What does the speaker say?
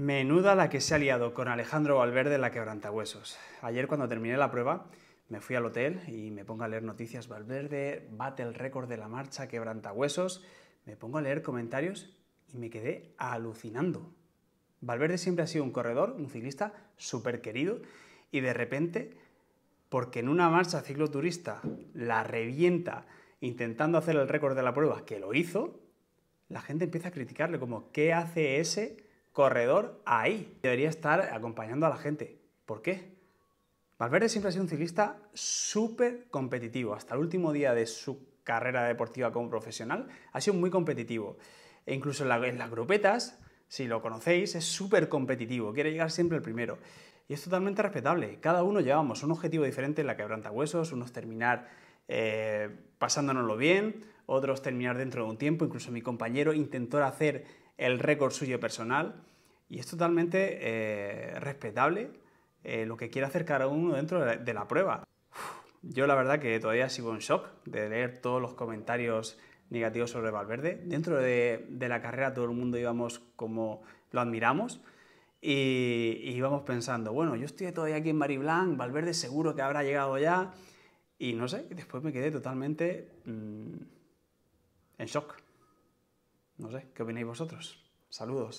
Menuda la que se ha liado con Alejandro Valverde la quebrantahuesos. Ayer cuando terminé la prueba me fui al hotel y me pongo a leer noticias Valverde, bate el récord de la marcha quebrantahuesos, me pongo a leer comentarios y me quedé alucinando. Valverde siempre ha sido un corredor, un ciclista súper querido y de repente, porque en una marcha cicloturista la revienta intentando hacer el récord de la prueba, que lo hizo, la gente empieza a criticarle como, ¿qué hace ese? corredor ahí. Debería estar acompañando a la gente. ¿Por qué? Valverde siempre ha sido un ciclista súper competitivo. Hasta el último día de su carrera deportiva como profesional ha sido muy competitivo. E incluso en, las grupetas, si lo conocéis, es súper competitivo. Quiere llegar siempre el primero. Y es totalmente respetable. Cada uno llevamos un objetivo diferente en la quebranta huesos, unos terminar pasándonos eh, pasándonoslo bien, otros terminar dentro de un tiempo. Incluso mi compañero intentó hacer el récord suyo personal y es totalmente eh, respetable eh, lo que quiere hacer cada uno dentro de la, prueba. yo la verdad que todavía sigo en shock de leer todos los comentarios negativos sobre Valverde. Dentro de, la carrera todo el mundo íbamos como lo admiramos y, íbamos pensando, bueno, yo estoy todavía aquí en Mariblanc, Valverde seguro que habrá llegado ya y no sé, después me quedé totalmente mm, en shock. No sé, ¿qué opináis vosotros? Saludos.